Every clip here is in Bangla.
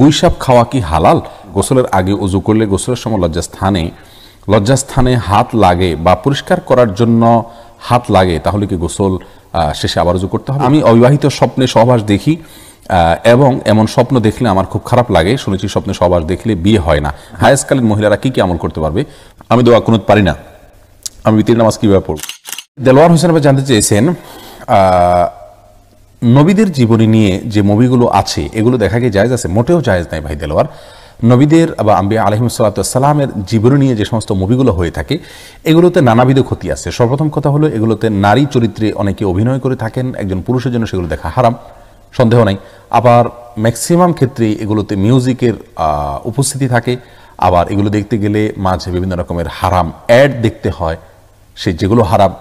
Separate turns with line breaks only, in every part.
গুইসাপ খাওয়া কি হালাল গোসলের আগে উজু করলে গোসলের সময় লজ্জাস্থানে লজ্জাস্থানে হাত লাগে বা পরিষ্কার করার জন্য হাত লাগে তাহলে কি গোসল শেষে আবার উজু করতে হবে আমি অবিবাহিত স্বপ্নে সহবাস দেখি এবং এমন স্বপ্ন দেখলে আমার খুব খারাপ লাগে শুনেছি স্বপ্নে সহবাস দেখলে বিয়ে হয় না হায়াসকালীন মহিলারা কি কি আমল করতে পারবে আমি দোয়া কোনো পারি না আমি বিতির নামাজ কীভাবে পড়ব দেলোয়ার হোসেন জানতে চেয়েছেন নবীদের জীবনী নিয়ে যে মুভিগুলো আছে এগুলো দেখা গিয়ে জায়েজ আছে মোটেও জায়েজ নাই ভাই দেলোয়ার নবীদের বা আম্বি আলহিমসাল্লাতামের জীবনী নিয়ে যে সমস্ত মুভিগুলো হয়ে থাকে এগুলোতে নানাবিধ ক্ষতি আছে সর্বপ্রথম কথা হলো এগুলোতে নারী চরিত্রে অনেকে অভিনয় করে থাকেন একজন পুরুষের জন্য সেগুলো দেখা হারাম সন্দেহ নাই আবার ম্যাক্সিমাম ক্ষেত্রে এগুলোতে মিউজিকের উপস্থিতি থাকে আবার এগুলো দেখতে গেলে মাঝে বিভিন্ন রকমের হারাম অ্যাড দেখতে হয় সে যেগুলো হারাম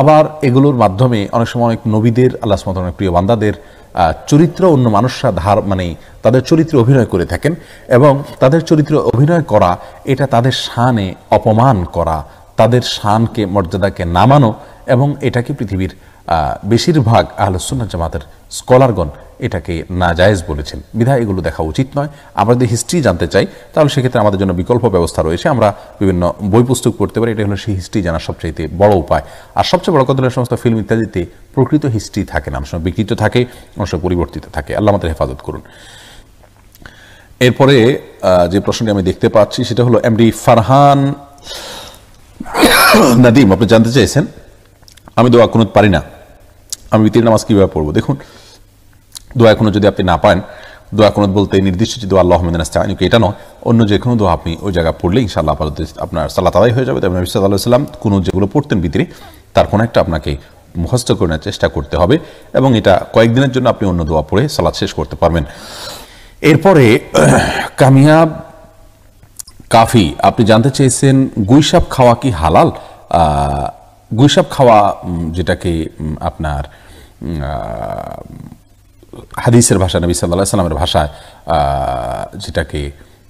আবার এগুলোর মাধ্যমে অনেক সময় অনেক নবীদের আল্লাহ সুমত অনেক প্রিয় বান্দাদের চরিত্র অন্য মানুষরা ধার মানে তাদের চরিত্রে অভিনয় করে থাকেন এবং তাদের চরিত্রে অভিনয় করা এটা তাদের শানে অপমান করা তাদের শানকে মর্যাদাকে নামানো এবং এটাকে পৃথিবীর বেশিরভাগ আহলসুন্না জামাতের স্কলারগণ এটাকে নাজায়জ বলেছেন বিধায় এগুলো দেখা উচিত নয় আমরা যদি হিস্ট্রি জানতে চাই তাহলে সেক্ষেত্রে আমাদের জন্য বিকল্প ব্যবস্থা রয়েছে আমরা বিভিন্ন বই পুস্তক পড়তে পারি এটা হলো সেই হিস্ট্রি জানার সবচাইতে বড় উপায় আর সবচেয়ে বড় কথা হলো সমস্ত ফিল্ম ইত্যাদিতে প্রকৃত হিস্ট্রি থাকে না অনেক বিকৃত থাকে অনেক পরিবর্তিত থাকে আল্লাহ আমাদের হেফাজত করুন এরপরে যে প্রশ্নটি আমি দেখতে পাচ্ছি সেটা হলো এমডি ফারহান নাদিম আপনি জানতে চাইছেন আমি দোয়া কোনো পারি না আমি বিতির নামাজ কীভাবে পড়বো দেখুন দোয়া কোনো যদি আপনি না পান দোয়া কোনো বলতে নির্দিষ্ট যে দোয়া আল্লাহ আস্তানিক এটা নয় অন্য যে কোনো দোয়া আপনি ওই জায়গা পড়লে ইনশাআল্লাহ আপাতত আপনার সাল্লাহ তালাই হয়ে যাবে তবে নবী সাল্লাহ সাল্লাম কোনো যেগুলো পড়তেন ভিতরে তার কোনো একটা আপনাকে মুখস্থ করে নেওয়ার চেষ্টা করতে হবে এবং এটা কয়েকদিনের জন্য আপনি অন্য দোয়া পড়ে সালাদ শেষ করতে পারবেন এরপরে কামিয়াব কাফি আপনি জানতে চেয়েছেন গুইসাপ খাওয়া কি হালাল গুইসাপ খাওয়া যেটাকে আপনার হাদিসের ভাষা নবী সাল্লাহ সাল্লামের ভাষায় যেটাকে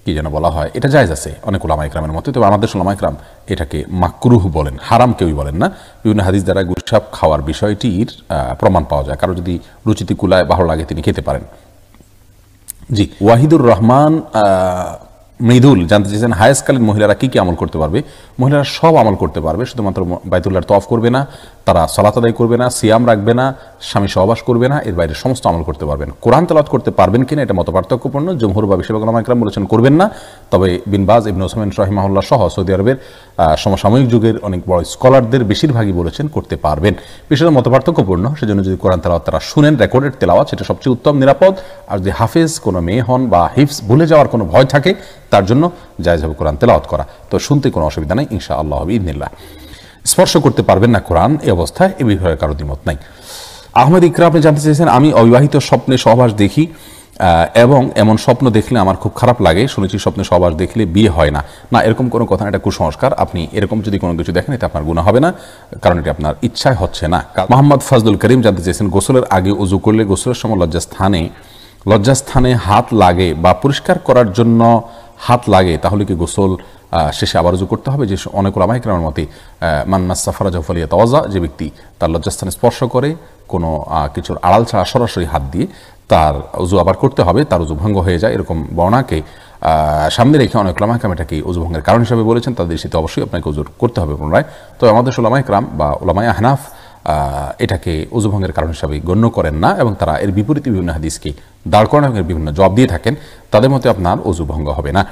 কি যেন বলা হয় এটা জায়জ আছে অনেক ইকরামের মতো তবে আমাদের ইকরাম এটাকে মাকরুহ বলেন হারাম কেউই বলেন না বিভিন্ন হাদিস দ্বারা গুসাপ খাওয়ার বিষয়টির প্রমাণ পাওয়া যায় কারো যদি রুচিতে কুলায় ভালো লাগে তিনি খেতে পারেন জি ওয়াহিদুর রহমান মৃদুল জানতে চেয়েছেন হায়েস্টকালীন মহিলারা কী কী আমল করতে পারবে মহিলারা সব আমল করতে পারবে শুধুমাত্র বাইতুল্লার তফ করবে না তারা সলাত আদায় করবে না সিয়াম রাখবে না স্বামী সহবাস করবে না এর বাইরে সমস্ত আমল করতে পারবেন কোরআন তালাত করতে পারবেন কিনা এটা মত পার্থক্যপূর্ণ জমহুর বা বিশেষ একরাম বলেছেন করবেন না তবে বিনবাজ ইবন ওসমান রহিমাহুল্লাহ সহ সৌদি আরবের সমসাময়িক যুগের অনেক বড় স্কলারদের বেশিরভাগই বলেছেন করতে পারবেন বিশেষ মত পার্থক্যপূর্ণ সেজন্য যদি কোরআন তালাত তারা শুনেন রেকর্ডেড তেলাওয়াত সেটা সবচেয়ে উত্তম নিরাপদ আর যদি হাফেজ কোনো মেয়ে হন বা হিফস ভুলে যাওয়ার কোনো ভয় থাকে তার জন্য যায় যাবে কোরআন তেলাওয়াত করা তো শুনতে কোনো অসুবিধা নেই ইনশা আল্লাহ ইদিনিল্লাহ স্পর্শ করতে পারবেন না কোরআন এ অবস্থায় এ বিষয়ে কারো দ্বিমত নাই আহমেদ ইকরা আপনি জানতে চেয়েছেন আমি অবিবাহিত স্বপ্নে সহবাস দেখি এবং এমন স্বপ্ন দেখলে আমার খুব খারাপ লাগে শুনেছি স্বপ্নে সবার দেখলে বিয়ে হয় না না এরকম কোনো কথা এটা কুসংস্কার আপনি এরকম যদি কোনো কিছু দেখেন এটা আপনার গুণা হবে না কারণ এটি আপনার ইচ্ছায় হচ্ছে না মোহাম্মদ ফজলুল করিম জানতে চেয়েছেন গোসলের আগে উজু করলে গোসলের সময় লজ্জাস্থানে লজ্জাস্থানে হাত লাগে বা পরিষ্কার করার জন্য হাত লাগে তাহলে কি গোসল শেষে আবার উজু করতে হবে যে অনেক ইকরামের মতে মান্না সাফারা জফলিয়া তাওয়াজা যে ব্যক্তি তার লজ্জাস্থানে স্পর্শ করে কোনো কিছুর আড়াল ছাড়া সরাসরি হাত দিয়ে তার উজু আবার করতে হবে তার উজু ভঙ্গ হয়ে যায় এরকম বর্ণাকে সামনে রেখে অনেক ইকরাম এটাকে ভঙ্গের কারণ হিসাবে বলেছেন তাদের সেটা অবশ্যই আপনাকে উজুর করতে হবে পুনরায় তো আমাদের ইকরাম বা ওলামায় আহনাফ এটাকে অজুভঙ্গের কারণ হিসাবে গণ্য করেন না এবং তারা এর বিপরীতে বিভিন্ন হাদিসকে দাঁড় করানো এবং বিভিন্ন জবাব দিয়ে থাকেন তাদের মতে আপনার অজুভঙ্গ হবে না